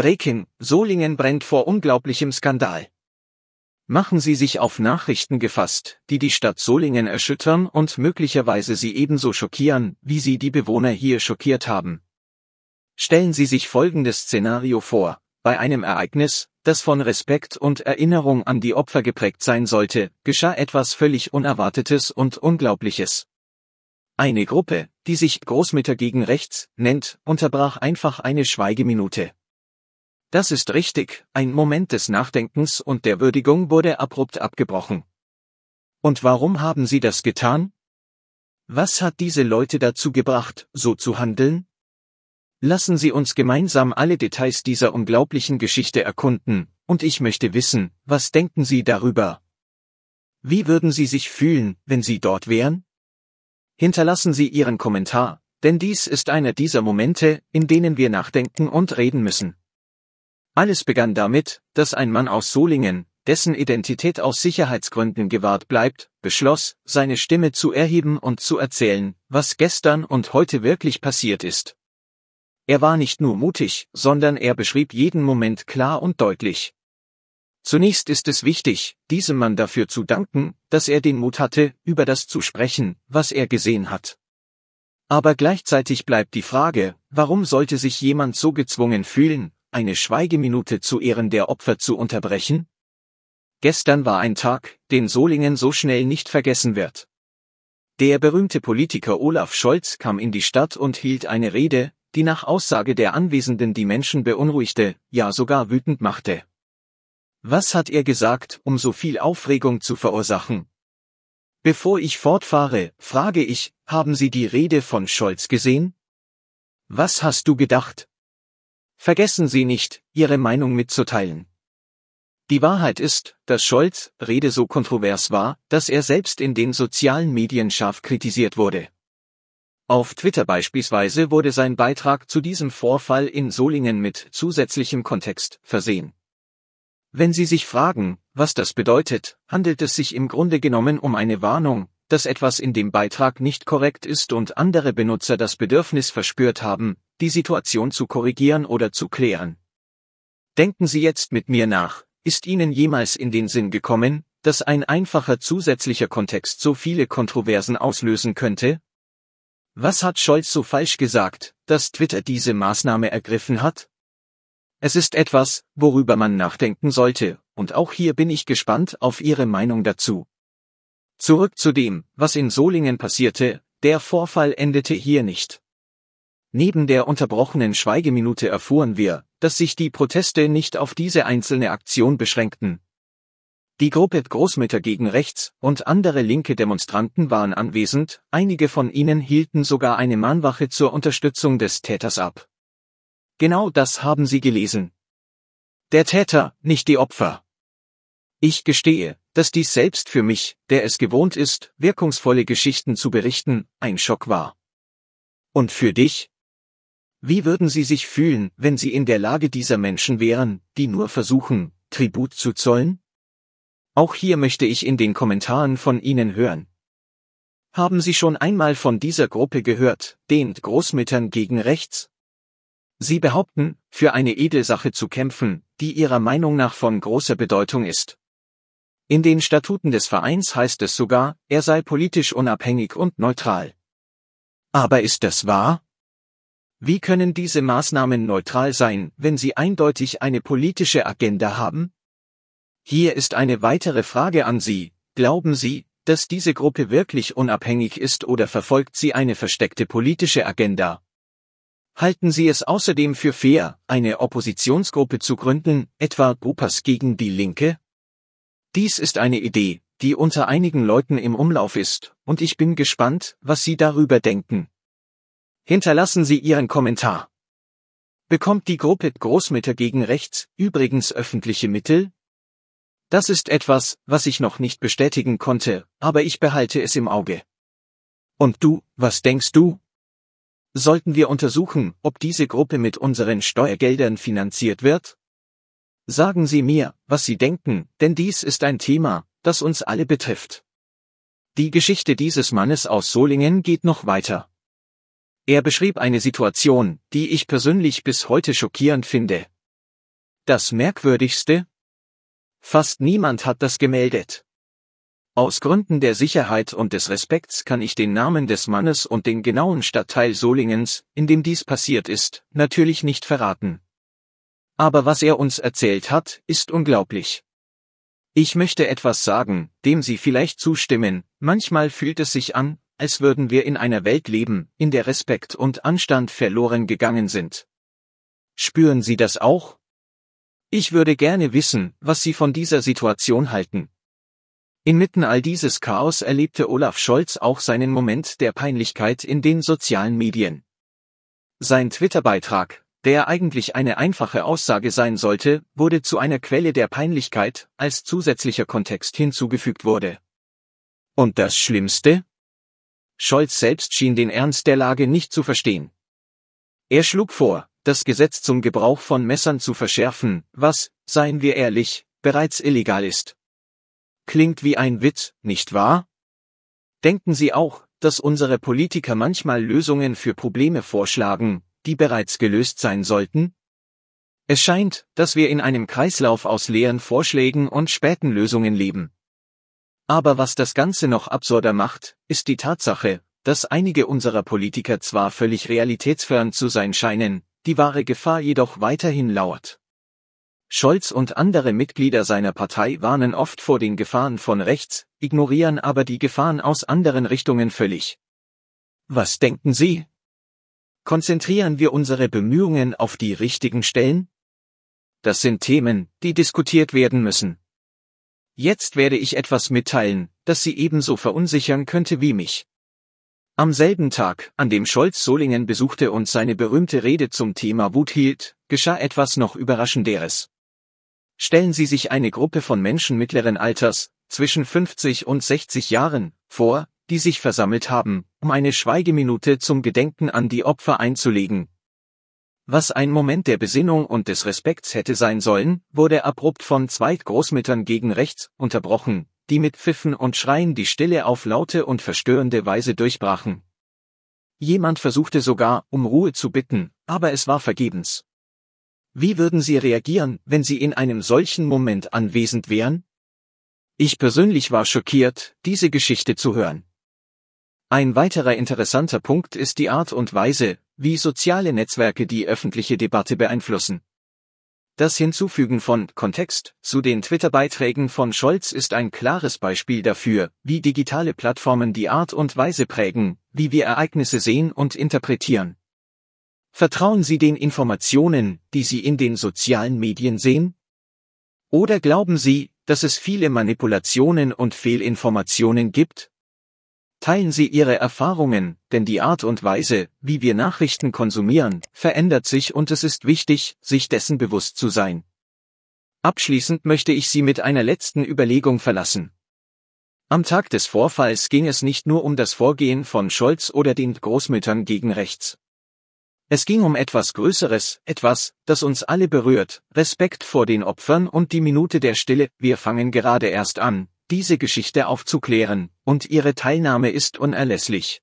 Breaking, Solingen brennt vor unglaublichem Skandal. Machen Sie sich auf Nachrichten gefasst, die die Stadt Solingen erschüttern und möglicherweise sie ebenso schockieren, wie sie die Bewohner hier schockiert haben. Stellen Sie sich folgendes Szenario vor, bei einem Ereignis, das von Respekt und Erinnerung an die Opfer geprägt sein sollte, geschah etwas völlig Unerwartetes und Unglaubliches. Eine Gruppe, die sich Großmütter gegen Rechts nennt, unterbrach einfach eine Schweigeminute. Das ist richtig, ein Moment des Nachdenkens und der Würdigung wurde abrupt abgebrochen. Und warum haben sie das getan? Was hat diese Leute dazu gebracht, so zu handeln? Lassen Sie uns gemeinsam alle Details dieser unglaublichen Geschichte erkunden, und ich möchte wissen, was denken Sie darüber? Wie würden Sie sich fühlen, wenn Sie dort wären? Hinterlassen Sie Ihren Kommentar, denn dies ist einer dieser Momente, in denen wir nachdenken und reden müssen. Alles begann damit, dass ein Mann aus Solingen, dessen Identität aus Sicherheitsgründen gewahrt bleibt, beschloss, seine Stimme zu erheben und zu erzählen, was gestern und heute wirklich passiert ist. Er war nicht nur mutig, sondern er beschrieb jeden Moment klar und deutlich. Zunächst ist es wichtig, diesem Mann dafür zu danken, dass er den Mut hatte, über das zu sprechen, was er gesehen hat. Aber gleichzeitig bleibt die Frage, warum sollte sich jemand so gezwungen fühlen, eine Schweigeminute zu Ehren der Opfer zu unterbrechen? Gestern war ein Tag, den Solingen so schnell nicht vergessen wird. Der berühmte Politiker Olaf Scholz kam in die Stadt und hielt eine Rede, die nach Aussage der Anwesenden die Menschen beunruhigte, ja sogar wütend machte. Was hat er gesagt, um so viel Aufregung zu verursachen? Bevor ich fortfahre, frage ich, haben Sie die Rede von Scholz gesehen? Was hast du gedacht? Vergessen Sie nicht, Ihre Meinung mitzuteilen. Die Wahrheit ist, dass Scholz' Rede so kontrovers war, dass er selbst in den sozialen Medien scharf kritisiert wurde. Auf Twitter beispielsweise wurde sein Beitrag zu diesem Vorfall in Solingen mit zusätzlichem Kontext versehen. Wenn Sie sich fragen, was das bedeutet, handelt es sich im Grunde genommen um eine Warnung, dass etwas in dem Beitrag nicht korrekt ist und andere Benutzer das Bedürfnis verspürt haben, die Situation zu korrigieren oder zu klären. Denken Sie jetzt mit mir nach, ist Ihnen jemals in den Sinn gekommen, dass ein einfacher zusätzlicher Kontext so viele Kontroversen auslösen könnte? Was hat Scholz so falsch gesagt, dass Twitter diese Maßnahme ergriffen hat? Es ist etwas, worüber man nachdenken sollte, und auch hier bin ich gespannt auf Ihre Meinung dazu. Zurück zu dem, was in Solingen passierte, der Vorfall endete hier nicht. Neben der unterbrochenen Schweigeminute erfuhren wir, dass sich die Proteste nicht auf diese einzelne Aktion beschränkten. Die Gruppe Großmütter gegen Rechts und andere linke Demonstranten waren anwesend, einige von ihnen hielten sogar eine Mahnwache zur Unterstützung des Täters ab. Genau das haben sie gelesen. Der Täter, nicht die Opfer. Ich gestehe, dass dies selbst für mich, der es gewohnt ist, wirkungsvolle Geschichten zu berichten, ein Schock war. Und für dich, wie würden Sie sich fühlen, wenn Sie in der Lage dieser Menschen wären, die nur versuchen, Tribut zu zollen? Auch hier möchte ich in den Kommentaren von Ihnen hören. Haben Sie schon einmal von dieser Gruppe gehört, den Großmüttern gegen rechts? Sie behaupten, für eine Edelsache zu kämpfen, die ihrer Meinung nach von großer Bedeutung ist. In den Statuten des Vereins heißt es sogar, er sei politisch unabhängig und neutral. Aber ist das wahr? Wie können diese Maßnahmen neutral sein, wenn sie eindeutig eine politische Agenda haben? Hier ist eine weitere Frage an Sie. Glauben Sie, dass diese Gruppe wirklich unabhängig ist oder verfolgt sie eine versteckte politische Agenda? Halten Sie es außerdem für fair, eine Oppositionsgruppe zu gründen, etwa Grupas gegen die Linke? Dies ist eine Idee, die unter einigen Leuten im Umlauf ist, und ich bin gespannt, was Sie darüber denken. Hinterlassen Sie Ihren Kommentar. Bekommt die Gruppe Großmütter gegen Rechts übrigens öffentliche Mittel? Das ist etwas, was ich noch nicht bestätigen konnte, aber ich behalte es im Auge. Und du, was denkst du? Sollten wir untersuchen, ob diese Gruppe mit unseren Steuergeldern finanziert wird? Sagen Sie mir, was Sie denken, denn dies ist ein Thema, das uns alle betrifft. Die Geschichte dieses Mannes aus Solingen geht noch weiter. Er beschrieb eine Situation, die ich persönlich bis heute schockierend finde. Das Merkwürdigste? Fast niemand hat das gemeldet. Aus Gründen der Sicherheit und des Respekts kann ich den Namen des Mannes und den genauen Stadtteil Solingens, in dem dies passiert ist, natürlich nicht verraten. Aber was er uns erzählt hat, ist unglaublich. Ich möchte etwas sagen, dem Sie vielleicht zustimmen, manchmal fühlt es sich an, als würden wir in einer Welt leben, in der Respekt und Anstand verloren gegangen sind. Spüren Sie das auch? Ich würde gerne wissen, was Sie von dieser Situation halten. Inmitten all dieses Chaos erlebte Olaf Scholz auch seinen Moment der Peinlichkeit in den sozialen Medien. Sein Twitter-Beitrag, der eigentlich eine einfache Aussage sein sollte, wurde zu einer Quelle der Peinlichkeit, als zusätzlicher Kontext hinzugefügt wurde. Und das Schlimmste? Scholz selbst schien den Ernst der Lage nicht zu verstehen. Er schlug vor, das Gesetz zum Gebrauch von Messern zu verschärfen, was, seien wir ehrlich, bereits illegal ist. Klingt wie ein Witz, nicht wahr? Denken Sie auch, dass unsere Politiker manchmal Lösungen für Probleme vorschlagen, die bereits gelöst sein sollten? Es scheint, dass wir in einem Kreislauf aus leeren Vorschlägen und späten Lösungen leben. Aber was das Ganze noch absurder macht, ist die Tatsache, dass einige unserer Politiker zwar völlig realitätsfern zu sein scheinen, die wahre Gefahr jedoch weiterhin lauert. Scholz und andere Mitglieder seiner Partei warnen oft vor den Gefahren von rechts, ignorieren aber die Gefahren aus anderen Richtungen völlig. Was denken Sie? Konzentrieren wir unsere Bemühungen auf die richtigen Stellen? Das sind Themen, die diskutiert werden müssen. Jetzt werde ich etwas mitteilen, das Sie ebenso verunsichern könnte wie mich. Am selben Tag, an dem Scholz Solingen besuchte und seine berühmte Rede zum Thema Wut hielt, geschah etwas noch Überraschenderes. Stellen Sie sich eine Gruppe von Menschen mittleren Alters, zwischen 50 und 60 Jahren, vor, die sich versammelt haben, um eine Schweigeminute zum Gedenken an die Opfer einzulegen, was ein Moment der Besinnung und des Respekts hätte sein sollen, wurde abrupt von zwei Großmüttern gegen rechts unterbrochen, die mit Pfiffen und Schreien die Stille auf laute und verstörende Weise durchbrachen. Jemand versuchte sogar, um Ruhe zu bitten, aber es war vergebens. Wie würden Sie reagieren, wenn Sie in einem solchen Moment anwesend wären? Ich persönlich war schockiert, diese Geschichte zu hören. Ein weiterer interessanter Punkt ist die Art und Weise, wie soziale Netzwerke die öffentliche Debatte beeinflussen. Das Hinzufügen von Kontext zu den Twitter-Beiträgen von Scholz ist ein klares Beispiel dafür, wie digitale Plattformen die Art und Weise prägen, wie wir Ereignisse sehen und interpretieren. Vertrauen Sie den Informationen, die Sie in den sozialen Medien sehen? Oder glauben Sie, dass es viele Manipulationen und Fehlinformationen gibt? Teilen Sie Ihre Erfahrungen, denn die Art und Weise, wie wir Nachrichten konsumieren, verändert sich und es ist wichtig, sich dessen bewusst zu sein. Abschließend möchte ich Sie mit einer letzten Überlegung verlassen. Am Tag des Vorfalls ging es nicht nur um das Vorgehen von Scholz oder den Großmüttern gegen rechts. Es ging um etwas Größeres, etwas, das uns alle berührt, Respekt vor den Opfern und die Minute der Stille, wir fangen gerade erst an, diese Geschichte aufzuklären, und ihre Teilnahme ist unerlässlich.